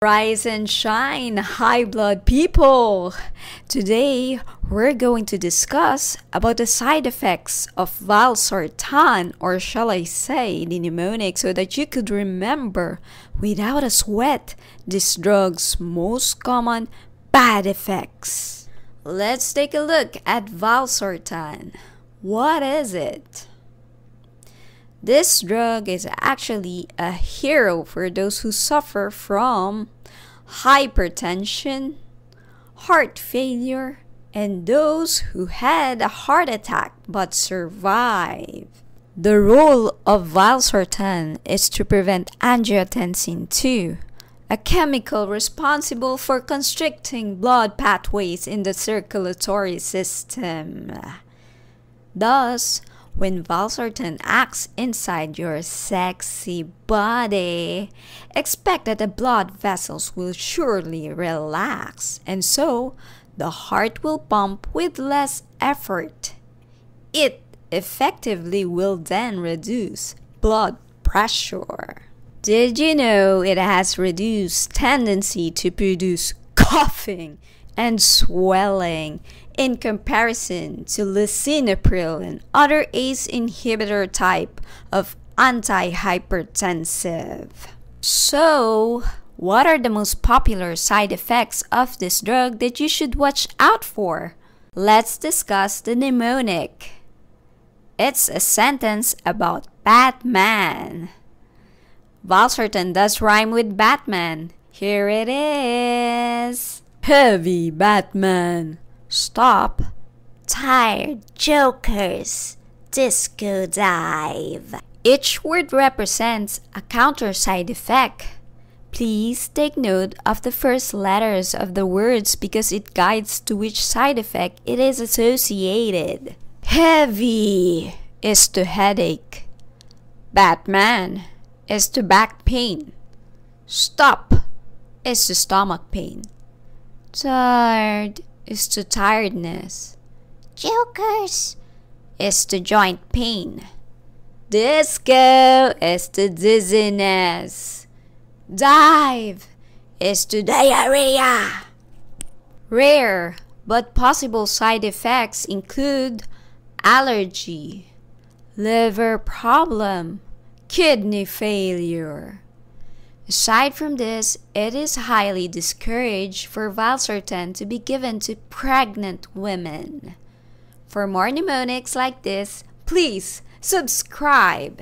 Rise and shine, high blood people! Today, we're going to discuss about the side effects of valsartan, or shall I say, the mnemonic, so that you could remember without a sweat this drug's most common bad effects. Let's take a look at valsartan. What is it? This drug is actually a hero for those who suffer from hypertension, heart failure, and those who had a heart attack but survive. The role of valsartan is to prevent angiotensin II, a chemical responsible for constricting blood pathways in the circulatory system. Thus, when valsartan acts inside your sexy body, expect that the blood vessels will surely relax and so the heart will pump with less effort. It effectively will then reduce blood pressure. Did you know it has reduced tendency to produce coughing and swelling in comparison to lisinopril and other ACE inhibitor type of antihypertensive. So, what are the most popular side effects of this drug that you should watch out for? Let's discuss the mnemonic. It's a sentence about Batman. Valsartan does rhyme with Batman. Here it is. Heavy Batman. Stop. Tired Jokers. Disco Dive. Each word represents a counter side effect. Please take note of the first letters of the words because it guides to which side effect it is associated. Heavy is to headache. Batman is to back pain. Stop is to stomach pain. Tired is to tiredness. Jokers is to joint pain. Disco is to dizziness. Dive is to diarrhea. Rare but possible side effects include allergy, liver problem, kidney failure. Aside from this, it is highly discouraged for Valsartan to be given to pregnant women. For more mnemonics like this, please subscribe!